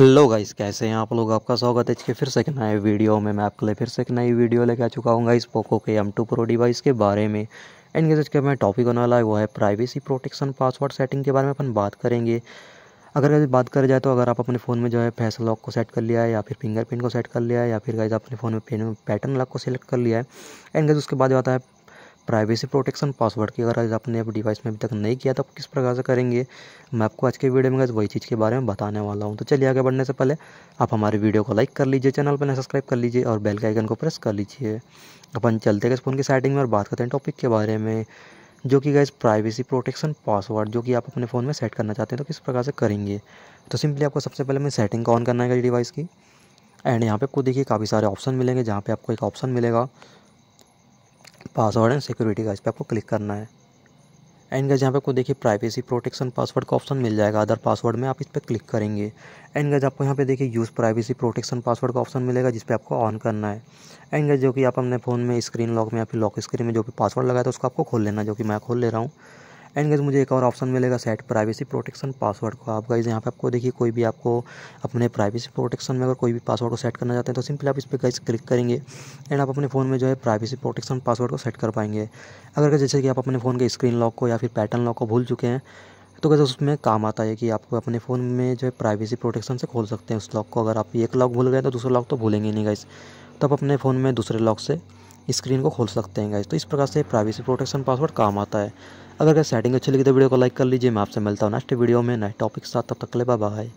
hello guys कैसे हैं आप लोग आपका स्वागत है इसके फिर से एक नए वीडियो में मैं आपके लिए फिर से एक नई वीडियो लेके आ चुका हूँ गाइस पोको के एम टू प्रो डिवाइस के बारे में एंड इसके मैं टॉपिक होने वाला है वो है प्राइवेसी प्रोटेक्शन पासवर्ड सेटिंग के बारे में अपन बात करेंगे अगर बात कर जाए तो अगर आप अपने फ़ोन में जो है फैसल लॉक को सेट कर लिया है या फिर फिंगरप्रिंट को सेट कर लिया है या फिर गाइज़ अपने फ़ोन में पेन पैटर्न लॉक को सेलेक्ट कर लिया है एंड गैस उसके बाद जो आता है प्राइवेसी प्रोटेक्शन पासवर्ड की अगर आपने अपने डिवाइस में अभी तक नहीं किया तो आप किस प्रकार से करेंगे मैं आपको आज के वीडियो में वही चीज़ के बारे में बताने वाला हूँ तो चलिए आगे बढ़ने से पहले आप हमारे वीडियो को लाइक कर लीजिए चैनल पर सब्सक्राइब कर लीजिए और बेल के आइकन को प्रेस कर लीजिए अपन चलते हैं इस फोन की सेटिंग में और बात करते हैं टॉपिक के बारे में जो कि गाइज प्राइवेसी प्रोटेक्शन पासवर्ड जो कि आप अपने फ़ोन में सेट करना चाहते हैं तो किस प्रकार से करेंगे तो सिंपली आपको सबसे पहले मैं सेटिंग का ऑन करना है डिवाइस की एंड यहाँ पे आपको देखिए काफ़ी सारे ऑप्शन मिलेंगे जहाँ पे आपको एक ऑप्शन मिलेगा पासवर्ड एंड सिक्योरिटी का इस पर आपको क्लिक करना है एंड गज यहाँ पे आपको देखिए प्राइवेसी प्रोटेक्शन पासवर्ड का ऑप्शन मिल जाएगा अदर पासवर्ड में आप इस पर क्लिक करेंगे एंड गज आपको यहाँ पे देखिए यूज़ प्राइवेसी प्रोटेक्शन पासवर्ड का ऑप्शन मिलेगा जिस पर आपको ऑन करना है एंड गज जो कि आप अपने फ़ोन में स्क्रीन लॉक में या फिर लॉक स्क्रीन में जो भी पासवर्ड लगाया था उसको आपको खोल लेना जो कि मैं खोल ले रहा हूँ एंड गाइज मुझे एक और ऑप्शन मिलेगा सेट प्राइवेसी प्रोटेक्शन पासवर्ड को आप गाइज यहाँ पे आपको देखिए कोई भी आपको अपने प्राइवेसी प्रोटेक्शन में अगर कोई भी पासवर्ड को सेट करना चाहते हैं तो सिंपली आप इस पर गाइज क्लिक करेंगे एंड आप अपने फ़ोन में जो है प्राइवेसी प्रोटेक्शन पासवर्ड को सेट कर पाएंगे अगर जैसे कि आप अपने फ़ोन के स्क्रीन लॉक को या फिर पैटर्न लॉक को भूल चुके हैं तो कैसे उसमें काम आता है कि आपको अपने फ़ोन में जो है प्राइवेसी प्रोटेक्शन से खोल सकते हैं उस लॉक को अगर आप एक लॉक भूल गए तो दूसरा लॉक तो भूलेंगे नहीं गाइस तो आप अपने फ़ोन में दूसरे लॉक से स्क्रीन को खोल सकते हैं तो इस प्रकार से प्राइवेसी प्रोटेक्शन पासवर्ड काम आता है अगर सेटिंग अच्छी लगी तो वीडियो को लाइक कर लीजिए मैं आपसे मिलता हूँ नेक्स्ट वीडियो में नए टॉपिक के साथ तब तक ले बाय